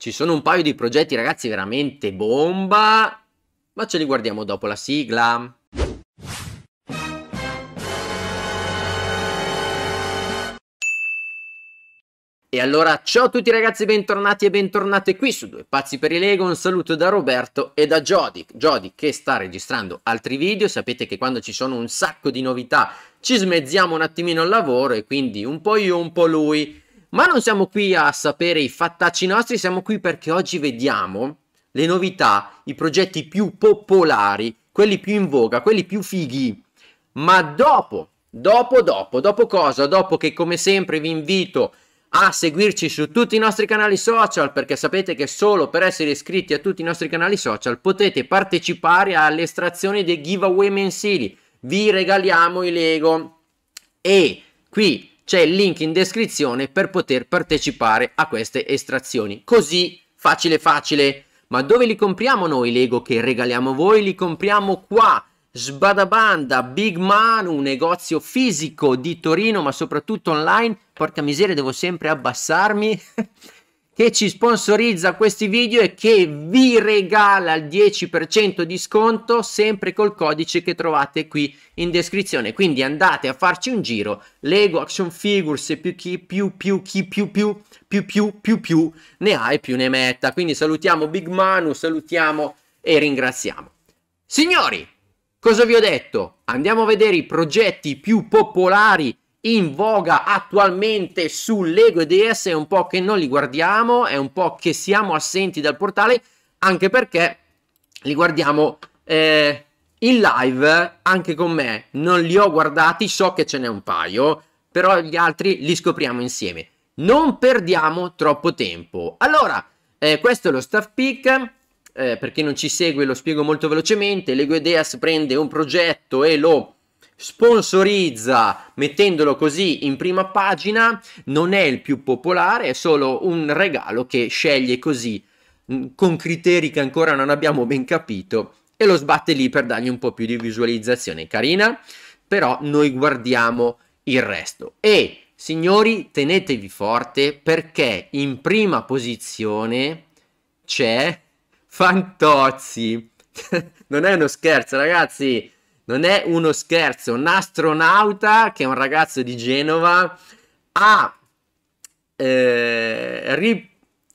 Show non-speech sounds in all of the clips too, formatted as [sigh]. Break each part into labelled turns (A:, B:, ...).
A: Ci sono un paio di progetti, ragazzi, veramente bomba, ma ce li guardiamo dopo la sigla. E allora ciao a tutti ragazzi, bentornati e bentornate qui su Due Pazzi per i Lego, un saluto da Roberto e da Jody, Jody che sta registrando altri video, sapete che quando ci sono un sacco di novità ci smezziamo un attimino il lavoro e quindi un po' io, un po' lui, ma non siamo qui a sapere i fattacci nostri, siamo qui perché oggi vediamo le novità, i progetti più popolari, quelli più in voga, quelli più fighi. Ma dopo, dopo, dopo, dopo cosa? Dopo che come sempre vi invito a seguirci su tutti i nostri canali social perché sapete che solo per essere iscritti a tutti i nostri canali social potete partecipare all'estrazione dei giveaway mensili. Vi regaliamo i Lego e qui c'è il link in descrizione per poter partecipare a queste estrazioni. Così facile facile. Ma dove li compriamo noi Lego che regaliamo voi? Li compriamo qua. Sbadabanda, Big Man, un negozio fisico di Torino, ma soprattutto online. Porca miseria, devo sempre abbassarmi. [laughs] che ci sponsorizza questi video e che vi regala il 10% di sconto sempre col codice che trovate qui in descrizione. Quindi andate a farci un giro, Lego Action Figures più chi più più chi più più più più più più ne ha e più ne metta. Quindi salutiamo Big Manu, salutiamo e ringraziamo. Signori, cosa vi ho detto? Andiamo a vedere i progetti più popolari in voga attualmente su Lego e è un po' che non li guardiamo, è un po' che siamo assenti dal portale, anche perché li guardiamo eh, in live anche con me. Non li ho guardati, so che ce n'è un paio, però gli altri li scopriamo insieme. Non perdiamo troppo tempo. Allora, eh, questo è lo staff pick. Eh, per chi non ci segue lo spiego molto velocemente. Lego Ideas prende un progetto e lo sponsorizza mettendolo così in prima pagina, non è il più popolare, è solo un regalo che sceglie così mm, con criteri che ancora non abbiamo ben capito e lo sbatte lì per dargli un po' più di visualizzazione. Carina, però noi guardiamo il resto. E signori, tenetevi forte perché in prima posizione c'è Fantozzi. [laughs] non è uno scherzo, ragazzi non è uno scherzo, un astronauta che è un ragazzo di Genova ha eh, ri,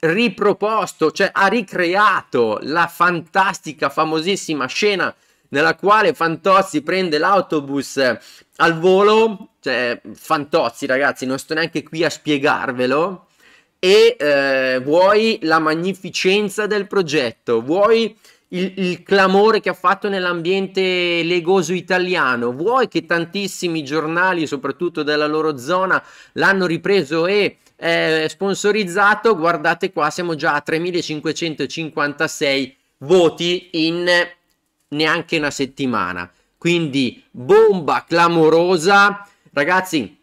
A: riproposto, cioè ha ricreato la fantastica, famosissima scena nella quale Fantozzi prende l'autobus eh, al volo, cioè Fantozzi ragazzi, non sto neanche qui a spiegarvelo, e eh, vuoi la magnificenza del progetto, vuoi il, il, clamore che ha fatto nell'ambiente legoso italiano. Vuoi che tantissimi giornali, soprattutto della loro zona, l'hanno ripreso e eh, sponsorizzato? Guardate qua, siamo già a 3556 voti in neanche una settimana. Quindi bomba clamorosa. Ragazzi,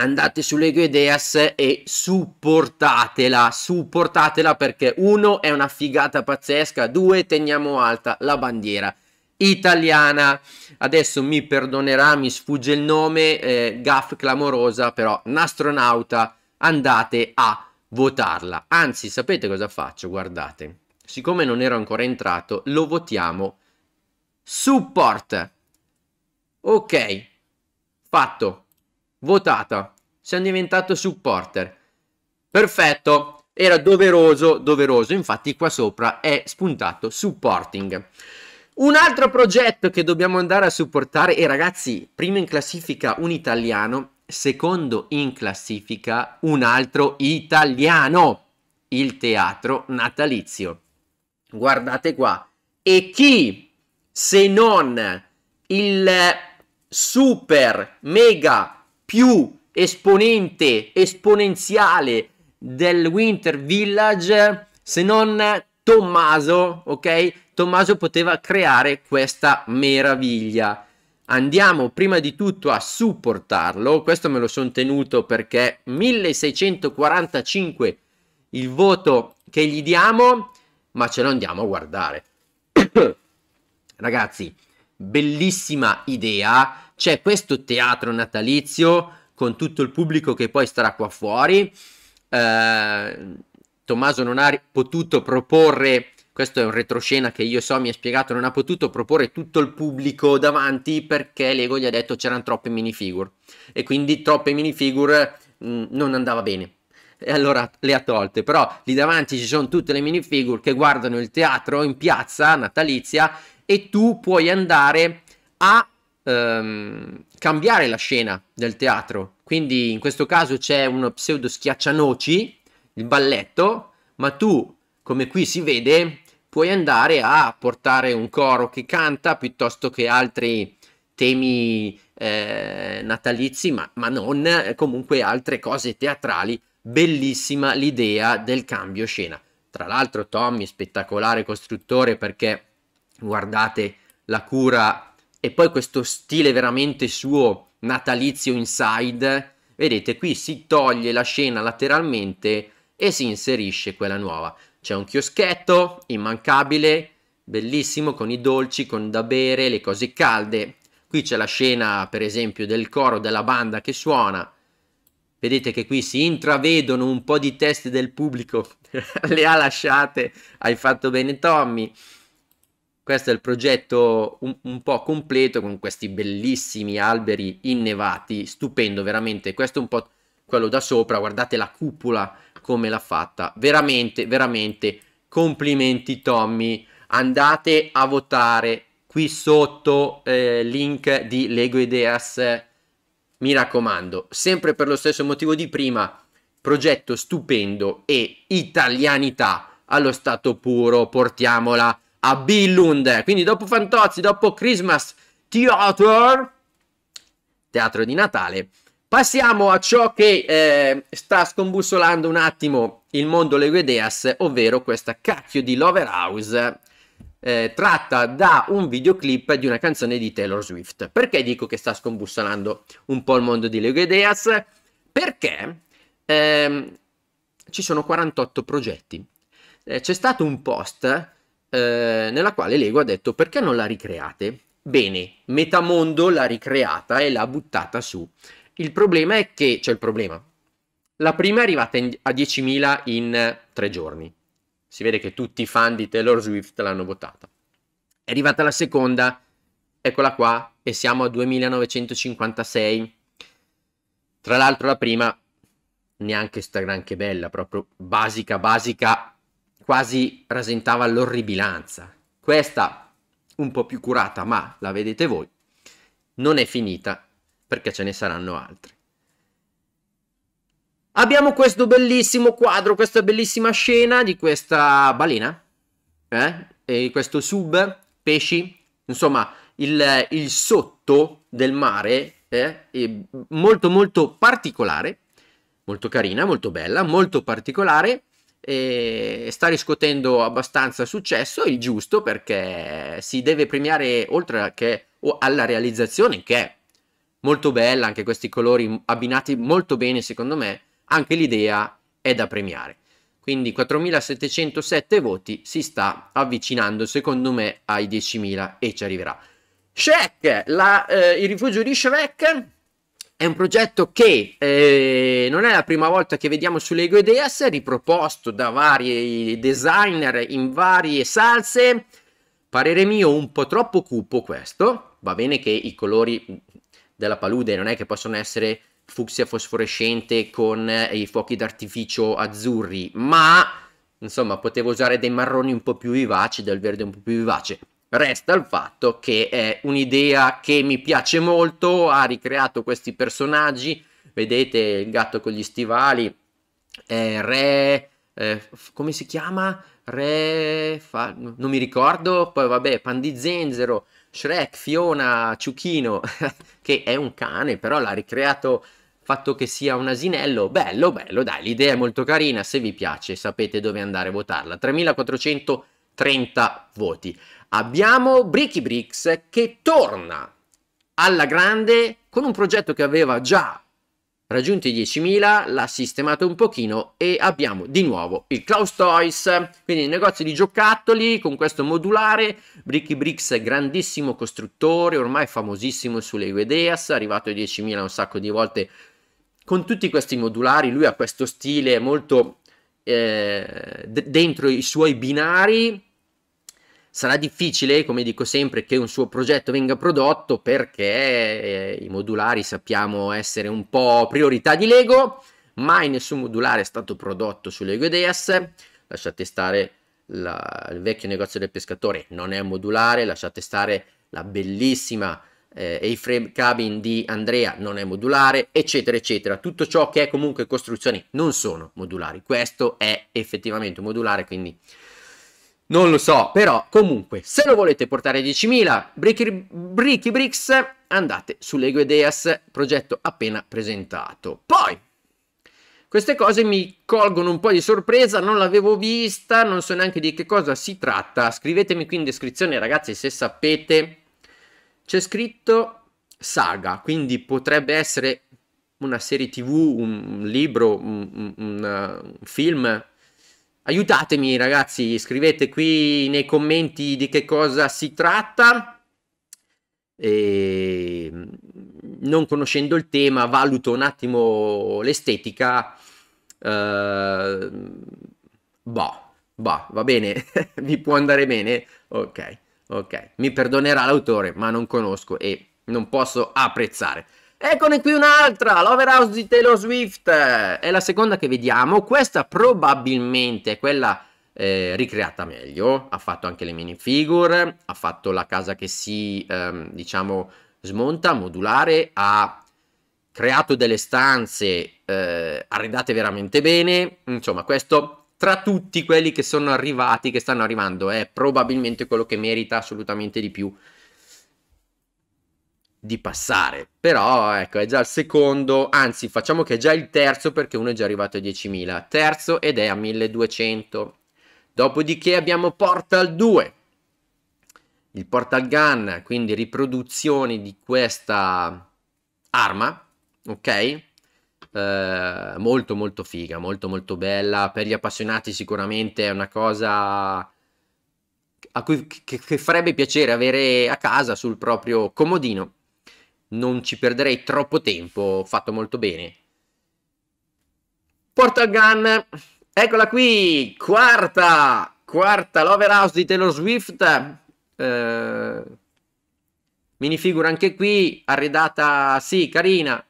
A: andate su Lego Ideas e supportatela, supportatela perché uno è una figata pazzesca, due teniamo alta la bandiera italiana. Adesso mi perdonerà, mi sfugge il nome, eh, gaff clamorosa, però un'astronauta, andate a votarla. Anzi, sapete cosa faccio? Guardate, siccome non ero ancora entrato, lo votiamo support. Ok, fatto votata. Siamo diventato supporter. Perfetto, era doveroso, doveroso. Infatti qua sopra è spuntato supporting. Un altro progetto che dobbiamo andare a supportare e ragazzi, primo in classifica un italiano, secondo in classifica un altro italiano, il teatro natalizio. Guardate qua. E chi se non il super mega più esponente, esponenziale del Winter Village se non Tommaso, ok? Tommaso poteva creare questa meraviglia. Andiamo prima di tutto a supportarlo, questo me lo sono tenuto perché 1645 il voto che gli diamo, ma ce lo andiamo a guardare. [coughs] Ragazzi, bellissima idea, c'è questo teatro natalizio con tutto il pubblico che poi starà qua fuori. Eh, Tommaso non ha potuto proporre, questo è un retroscena che io so, mi ha spiegato, non ha potuto proporre tutto il pubblico davanti perché Lego gli ha detto c'erano troppe minifigure e quindi troppe minifigure mm, non andava bene. E allora le ha tolte, però lì davanti ci sono tutte le minifigure che guardano il teatro in piazza natalizia e tu puoi andare a ehm, cambiare la scena del teatro. Quindi in questo caso c'è uno pseudo schiaccianoci, il balletto, ma tu, come qui si vede, puoi andare a portare un coro che canta piuttosto che altri temi eh, natalizi, ma, ma non eh, comunque altre cose teatrali. Bellissima l'idea del cambio scena. Tra l'altro Tommy, spettacolare costruttore perché guardate la cura e poi questo stile veramente suo natalizio inside, vedete qui si toglie la scena lateralmente e si inserisce quella nuova. C'è un chioschetto immancabile, bellissimo, con i dolci, con da bere, le cose calde. Qui c'è la scena, per esempio, del coro della banda che suona. Vedete che qui si intravedono un po' di teste del pubblico. [laughs] le ha lasciate, hai fatto bene Tommy. Questo è il progetto un, un, po' completo con questi bellissimi alberi innevati, stupendo veramente. Questo è un po' quello da sopra, guardate la cupola come l'ha fatta. Veramente, veramente, complimenti Tommy. Andate a votare qui sotto eh, link di Lego Ideas. Mi raccomando, sempre per lo stesso motivo di prima, progetto stupendo e italianità allo stato puro, portiamola a a Billund. Quindi dopo Fantozzi, dopo Christmas Theater, teatro di Natale, passiamo a ciò che eh, sta scombussolando un attimo il mondo Lego Ideas, ovvero questa cacchio di Lover House. Eh, tratta da un videoclip di una canzone di Taylor Swift. Perché dico che sta scombussolando un po' il mondo di Lego Ideas Perché ehm, ci sono 48 progetti. Eh, c'è stato un post eh, nella quale Lego ha detto perché non la ricreate? Bene, Metamondo l'ha ricreata e l'ha buttata su. Il problema è che, c'è cioè il problema, la prima è arrivata in, a 10.000 in tre giorni. Si vede che tutti i fan di Taylor Swift l'hanno votata. È arrivata la seconda, eccola qua, e siamo a 2956. Tra l'altro la prima neanche sta granché bella, proprio basica, basica, quasi rasentava l'orribilanza. Questa un po' più curata, ma la vedete voi, non è finita perché ce ne saranno altre. Abbiamo questo bellissimo quadro, questa bellissima scena di questa balena, eh? e questo sub, pesci, insomma il, il sotto del mare eh? è molto molto particolare, molto carina, molto bella, molto particolare e sta riscuotendo abbastanza successo, il giusto perché si deve premiare oltre che alla realizzazione che è molto bella, anche questi colori abbinati molto bene secondo me, anche l'idea è da premiare. Quindi 4.707 voti si sta avvicinando secondo me ai 10.000 e ci arriverà. Shrek, la, eh, il rifugio di Shrek è un progetto che eh, non è la prima volta che vediamo su Lego Ideas, riproposto da vari designer in varie salse. Parere mio un po' troppo cupo questo. Va bene che i colori della palude non è che possono essere fucsia fosforescente con eh, i fuochi d'artificio azzurri, ma insomma potevo usare dei marroni un po' più vivaci, del verde un po' più vivace. Resta il fatto che è un'idea che mi piace molto, ha ricreato questi personaggi, vedete il gatto con gli stivali, eh, Re, eh, come si chiama? Re, fa, non mi ricordo, poi vabbè, pan di zenzero, Shrek, Fiona, Ciuchino, [laughs] che è un cane, però l'ha ricreato fatto che sia un asinello, bello, bello, dai, l'idea è molto carina, se vi piace sapete dove andare a votarla. 3430 voti abbiamo Bricky Bricks che torna alla grande con un progetto che aveva già raggiunto i 10.000, l'ha sistemato un pochino e abbiamo di nuovo il Klaus Toys, quindi il negozio di giocattoli con questo modulare, Bricky Bricks grandissimo costruttore, ormai famosissimo sulle Ideas, arrivato ai 10.000 un sacco di volte con tutti questi modulari, lui ha questo stile molto eh, d- dentro i suoi binari, Sarà difficile, come dico sempre, che un suo progetto venga prodotto perché eh, i modulari sappiamo essere un po' priorità di Lego, mai nessun modulare è stato prodotto su Lego Ideas. Lasciate stare la, il vecchio negozio del pescatore, non è modulare, lasciate stare la bellissima eh, A-frame cabin di Andrea non è modulare, eccetera, eccetera. Tutto ciò che è comunque costruzioni non sono modulari. Questo è effettivamente un modulare, quindi non lo so, però comunque, se lo volete portare a 10.000 Bricky, Bricky Bricks, andate su Lego Ideas, progetto appena presentato. Poi, queste cose mi colgono un po' di sorpresa, non l'avevo vista, non so neanche di che cosa si tratta. Scrivetemi qui in descrizione, ragazzi, se sapete. C'è scritto saga, quindi potrebbe essere una serie tv, un libro, un, un, un, eh, un film, Aiutatemi ragazzi, scrivete qui nei commenti di che cosa si tratta. E ehm, non conoscendo il tema, valuto un attimo l'estetica. Eh, boh, boh, va bene, [laughs] vi può andare bene. Ok, ok. Mi perdonerà l'autore, ma non conosco e non posso apprezzare. Eccone qui un'altra, l'Overhouse di Taylor Swift, è la seconda che vediamo, questa probabilmente è quella eh, ricreata meglio, ha fatto anche le minifigure, ha fatto la casa che si, ehm, diciamo, smonta, modulare, ha creato delle stanze eh, arredate veramente bene, insomma questo tra tutti quelli che sono arrivati, che stanno arrivando, è probabilmente quello che merita assolutamente di più di passare. Però ecco, è già il secondo, anzi facciamo che è già il terzo perché uno è già arrivato a 10.000. Terzo ed è a 1200. Dopodiché abbiamo Portal 2. Il Portal Gun, quindi riproduzioni di questa arma, ok? Eh, molto molto figa, molto molto bella. Per gli appassionati sicuramente è una cosa a cui che, che farebbe piacere avere a casa sul proprio comodino non ci perderei troppo tempo, fatto molto bene. Portal Gun, eccola qui, quarta, quarta, l'overhouse di Taylor Swift, eh, minifigura anche qui, arredata, sì, carina,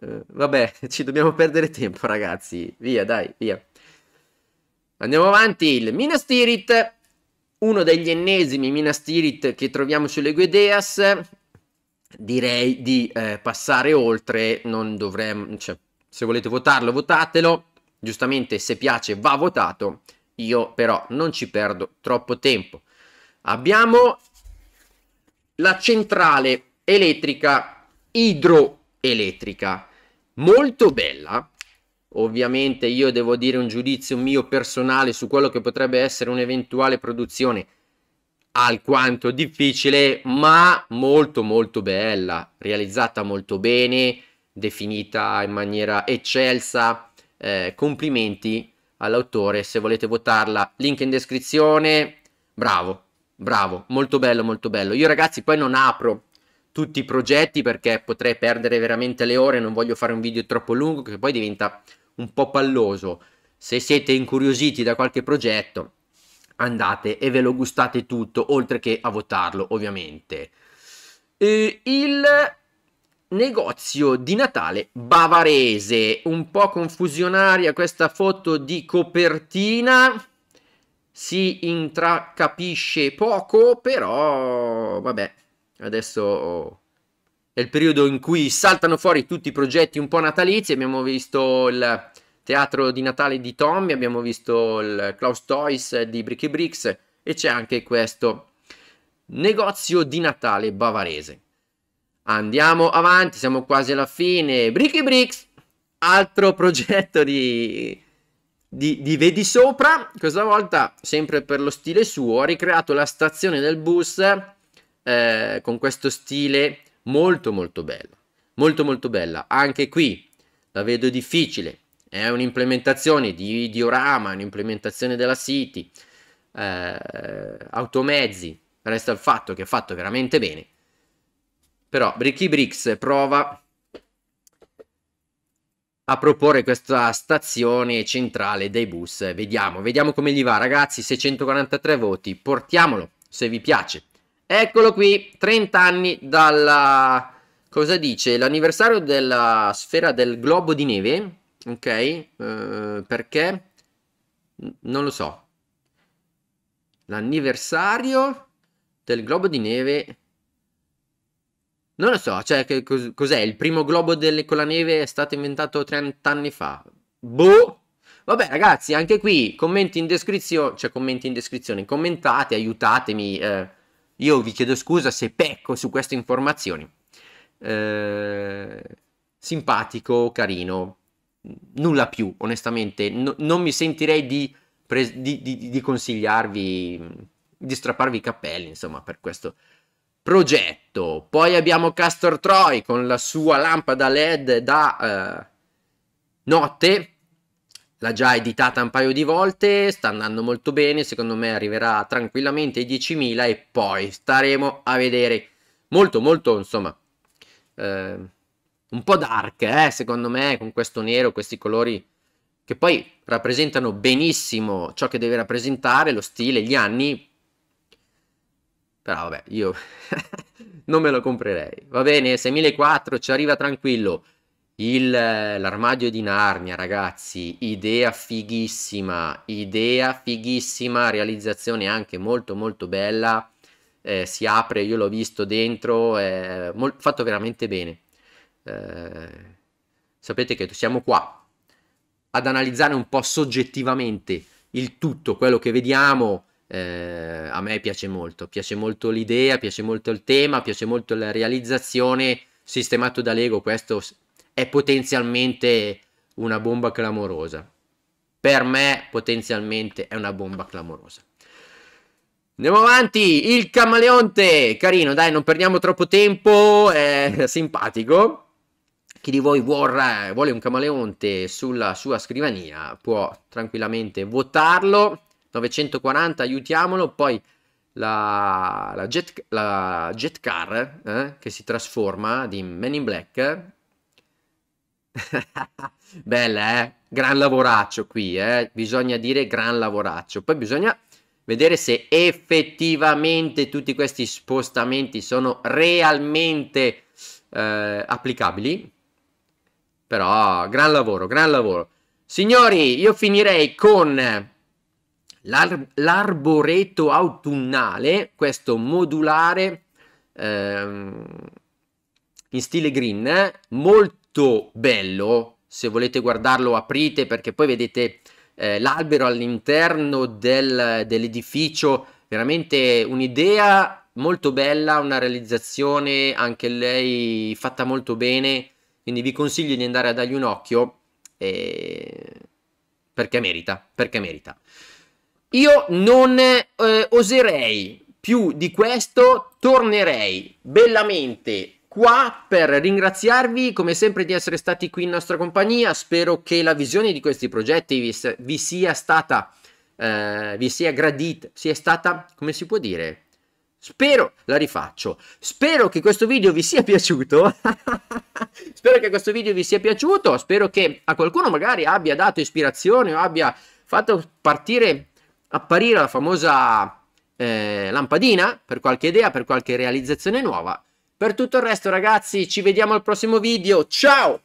A: eh, vabbè, [laughs] ci dobbiamo perdere tempo ragazzi, via dai, via. Andiamo avanti, il Minas Tirith, uno degli ennesimi Minas Tirith che troviamo sulle Guedeas, direi di eh, passare oltre, non dovremmo, cioè, se volete votarlo votatelo, giustamente se piace va votato, io però non ci perdo troppo tempo. Abbiamo la centrale elettrica idroelettrica, molto bella, ovviamente io devo dire un giudizio mio personale su quello che potrebbe essere un'eventuale produzione alquanto difficile, ma molto molto bella, realizzata molto bene, definita in maniera eccelsa. Eh, complimenti all'autore, se volete votarla, link in descrizione. Bravo, bravo, molto bello, molto bello. Io ragazzi poi non apro tutti i progetti perché potrei perdere veramente le ore, non voglio fare un video troppo lungo che poi diventa un po' palloso. Se siete incuriositi da qualche progetto, andate e ve lo gustate tutto, oltre che a votarlo ovviamente. Eh, il negozio di Natale bavarese, un po' confusionaria questa foto di copertina, si intracapisce poco, però vabbè, adesso è il periodo in cui saltano fuori tutti i progetti un po' natalizi, abbiamo visto il Teatro di Natale di Tommy, abbiamo visto il Klaus Toys di Bricky Bricks e c'è anche questo negozio di Natale bavarese. Andiamo avanti, siamo quasi alla fine. Bricky Bricks, altro progetto di, di, di Vedi Sopra, questa volta sempre per lo stile suo, ha ricreato la stazione del bus eh, con questo stile molto molto bello. Molto molto bella. Anche qui la vedo difficile, è un'implementazione di diorama, un'implementazione della City, eh, automezzi, resta il fatto che è fatto veramente bene. Però Bricky Bricks prova a proporre questa stazione centrale dei bus. Vediamo, vediamo come gli va ragazzi, 643 voti, portiamolo se vi piace. Eccolo qui, 30 anni dalla... cosa dice? L'anniversario della sfera del globo di neve, ok? Eh, perché? Non lo so. L'anniversario del globo di neve. Non lo so, cioè, che cos'è? Il primo globo delle- con la neve è stato inventato 30 anni fa. Boh! Vabbè, ragazzi, anche qui commenti in descrizione, cioè commenti in descrizione, commentate, aiutatemi. Eh, io vi chiedo scusa se pecco su queste informazioni. Eh, simpatico, carino, nulla più, onestamente. No, non mi sentirei di, pre- di, di, di, consigliarvi, di strapparvi i capelli, insomma, per questo progetto. Poi abbiamo Castor Troy con la sua lampada LED da eh, notte. L'ha già editata un paio di volte, sta andando molto bene, secondo me arriverà tranquillamente ai 10.000 e poi staremo a vedere molto molto insomma eh, un po' dark, eh, secondo me, con questo nero, questi colori che poi rappresentano benissimo ciò che deve rappresentare, lo stile, gli anni. Però vabbè, io [laughs] non me lo comprerei. Va bene, 6004 ci arriva tranquillo. Il, l'armadio di Narnia, ragazzi, idea fighissima, idea fighissima, realizzazione anche molto molto bella. Eh, si apre, io l'ho visto dentro, eh, mo- fatto veramente bene. Eh, sapete che siamo qua ad analizzare un po' soggettivamente il tutto, quello che vediamo. Eh, a me piace molto, piace molto l'idea, piace molto il tema, piace molto la realizzazione sistemato da Lego. Questo è potenzialmente una bomba clamorosa. Per me potenzialmente è una bomba clamorosa. Andiamo avanti, il camaleonte, carino, dai, non perdiamo troppo tempo, è simpatico chi di voi vorrà, vuole un camaleonte sulla sua scrivania può tranquillamente votarlo. 940, aiutiamolo. Poi la, la, jet, la jet, car eh, che si trasforma di Men in Black. [laughs] Bella, eh? Gran lavoraccio qui, eh? Bisogna dire gran lavoraccio. Poi bisogna vedere se effettivamente tutti questi spostamenti sono realmente... Eh, applicabili però gran lavoro, gran lavoro. Signori, io finirei con l'ar- l'arboreto autunnale, questo modulare ehm, in stile green, molto bello. Se volete guardarlo aprite perché poi vedete eh, l'albero all'interno del, dell'edificio, veramente un'idea molto bella, una realizzazione anche lei fatta molto bene quindi vi consiglio di andare a dargli un occhio e... perché merita, perché merita. Io non eh, oserei più di questo, tornerei bellamente qua per ringraziarvi come sempre di essere stati qui in nostra compagnia. Spero che la visione di questi progetti vi, vi sia stata, eh, vi sia gradita, sia stata, come si può dire, Spero, la rifaccio, spero che questo video vi sia piaciuto, [laughs] spero che questo video vi sia piaciuto, spero che a qualcuno magari abbia dato ispirazione o abbia fatto partire, apparire la famosa eh, lampadina per qualche idea, per qualche realizzazione nuova. Per tutto il resto ragazzi ci vediamo al prossimo video, ciao!